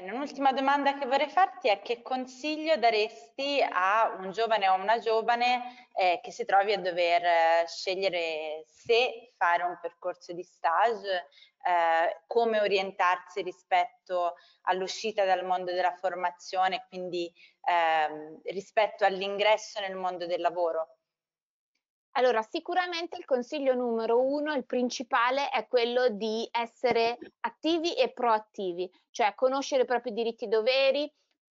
Bene, un'ultima domanda che vorrei farti è che consiglio daresti a un giovane o una giovane eh, che si trovi a dover eh, scegliere se fare un percorso di stage, eh, come orientarsi rispetto all'uscita dal mondo della formazione, quindi ehm, rispetto all'ingresso nel mondo del lavoro? Allora, sicuramente il consiglio numero uno, il principale, è quello di essere attivi e proattivi, cioè conoscere i propri diritti e doveri,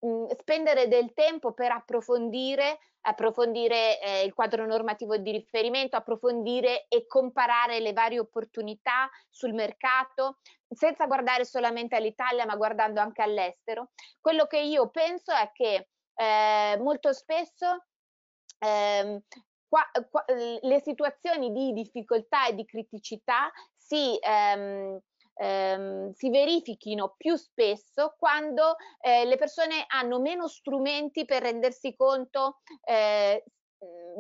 mh, mm, spendere del tempo per approfondire, approfondire eh, il quadro normativo di riferimento, approfondire e comparare le varie opportunità sul mercato, senza guardare solamente all'Italia, ma guardando anche all'estero. Quello che io penso è che eh, molto spesso eh, qua, qua, le situazioni di difficoltà e di criticità si, ehm, ehm, si verifichino più spesso quando eh, le persone hanno meno strumenti per rendersi conto eh,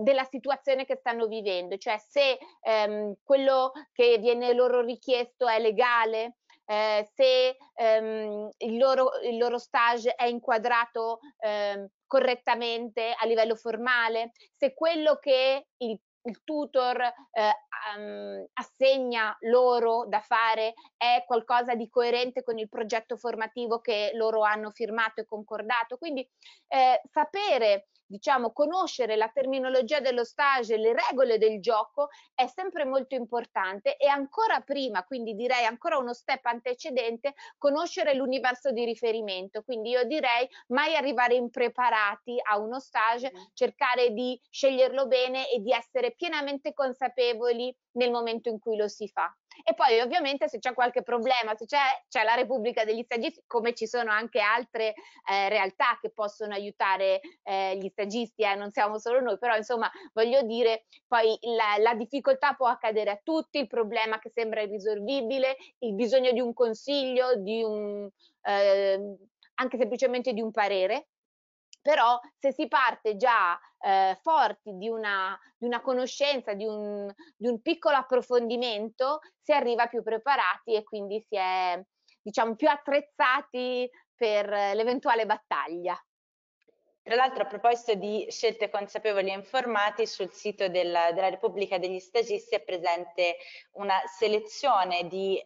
della situazione che stanno vivendo, cioè se ehm, quello che viene loro richiesto è legale, eh, se ehm, il, loro, il, loro, stage è inquadrato ehm, correttamente a livello formale, se quello che il il tutor eh, assegna loro da fare è qualcosa di coerente con il progetto formativo che loro hanno firmato e concordato. Quindi eh, sapere diciamo, conoscere la terminologia dello stage, le regole del gioco è sempre molto importante e ancora prima, quindi direi ancora uno step antecedente, conoscere l'universo di riferimento. Quindi io direi mai arrivare impreparati a uno stage, mm. cercare di sceglierlo bene e di essere pienamente consapevoli nel momento in cui lo si fa. E poi ovviamente se c'è qualche problema, se c'è, c'è la Repubblica degli Stagisti, come ci sono anche altre eh, realtà che possono aiutare eh, gli stagisti, eh, non siamo solo noi, però insomma voglio dire, poi la, la difficoltà può accadere a tutti, il problema che sembra irrisolvibile, il bisogno di un consiglio, di un... Eh, anche semplicemente di un parere però se si parte già eh, forti di una, di una conoscenza, di un, di un, piccolo approfondimento, si arriva più preparati e quindi si è diciamo più attrezzati per eh, l'eventuale battaglia. Tra l'altro a proposito di scelte consapevoli e informati, sul sito della, della Repubblica degli Stagisti è presente una selezione di eh,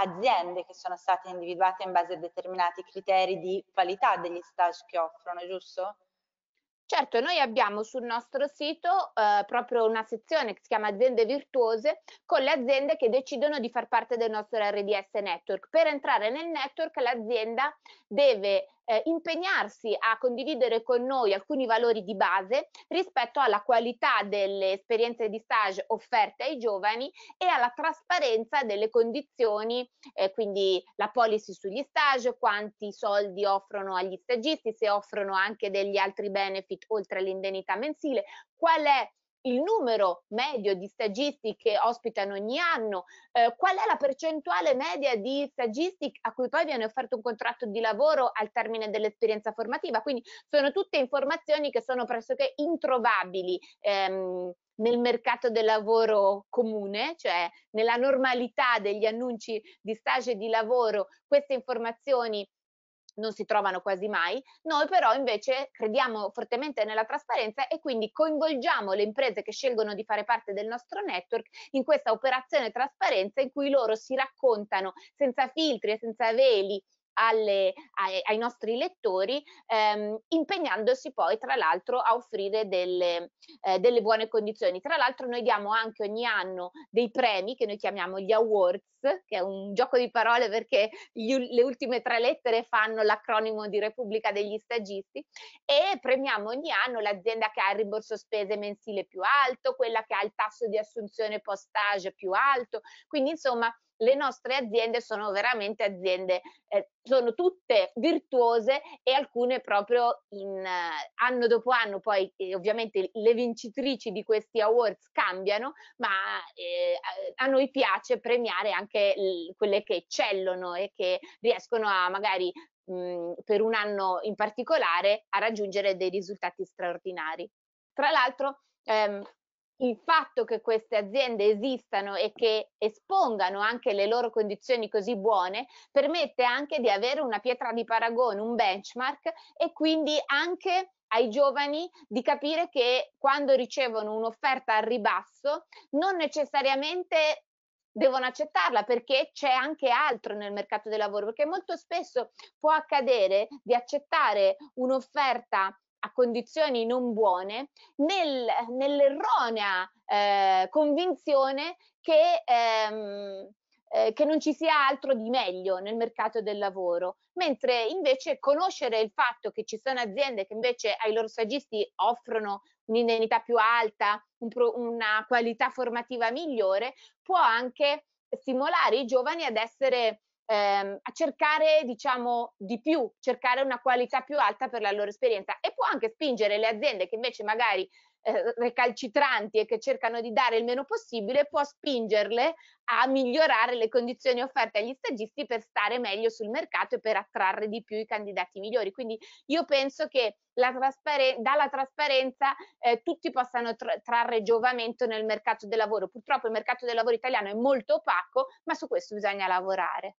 aziende che sono state individuate in base a determinati criteri di qualità degli stage che offrono, giusto? Certo, noi abbiamo sul nostro sito eh, proprio una sezione che si chiama aziende virtuose con le aziende che decidono di far parte del nostro RDS network. Per entrare nel network l'azienda deve eh, impegnarsi a condividere con noi alcuni valori di base rispetto alla qualità delle esperienze di stage offerte ai giovani e alla trasparenza delle condizioni, eh, quindi la policy sugli stage, quanti soldi offrono agli stagisti, se offrono anche degli altri benefit oltre all'indennità mensile, qual è il numero medio di stagisti che ospitano ogni anno, eh, qual è la percentuale media di stagisti a cui poi viene offerto un contratto di lavoro al termine dell'esperienza formativa. Quindi sono tutte informazioni che sono pressoché introvabili ehm, nel mercato del lavoro comune, cioè nella normalità degli annunci di stage di lavoro, queste informazioni non si trovano quasi mai, noi però invece crediamo fortemente nella trasparenza e quindi coinvolgiamo le imprese che scelgono di fare parte del nostro network in questa operazione trasparenza in cui loro si raccontano senza filtri e senza veli alle, ai, ai, nostri lettori, ehm, impegnandosi poi tra l'altro a offrire delle, eh, delle, buone condizioni. Tra l'altro noi diamo anche ogni anno dei premi che noi chiamiamo gli awards, che è un gioco di parole perché gli, le ultime tre lettere fanno l'acronimo di Repubblica degli Stagisti e premiamo ogni anno l'azienda che ha il rimborso spese mensile più alto, quella che ha il tasso di assunzione postage più alto, quindi insomma le nostre aziende sono veramente aziende, eh, sono tutte virtuose e alcune proprio in, eh, anno dopo anno, poi eh, ovviamente le vincitrici di questi awards cambiano, ma eh, a noi piace premiare anche quelle che eccellono e che riescono a magari mh, mm, per un anno in particolare a raggiungere dei risultati straordinari. Tra l'altro, ehm, il fatto che queste aziende esistano e che espongano anche le loro condizioni così buone permette anche di avere una pietra di paragone, un benchmark e quindi anche ai giovani di capire che quando ricevono un'offerta al ribasso non necessariamente devono accettarla perché c'è anche altro nel mercato del lavoro, perché molto spesso può accadere di accettare un'offerta a condizioni non buone nel, nell'erronea eh, convinzione che, ehm, eh, che non ci sia altro di meglio nel mercato del lavoro, mentre invece conoscere il fatto che ci sono aziende che invece ai loro saggisti offrono un'indennità più alta, un pro, una qualità formativa migliore, può anche stimolare i giovani ad essere ehm, a cercare diciamo di più, cercare una qualità più alta per la loro esperienza e può anche spingere le aziende che invece magari eh, recalcitranti e che cercano di dare il meno possibile, può spingerle a migliorare le condizioni offerte agli stagisti per stare meglio sul mercato e per attrarre di più i candidati migliori. Quindi io penso che trasparen dalla trasparenza eh, tutti possano tra trarre giovamento nel mercato del lavoro. Purtroppo il mercato del lavoro italiano è molto opaco, ma su questo bisogna lavorare.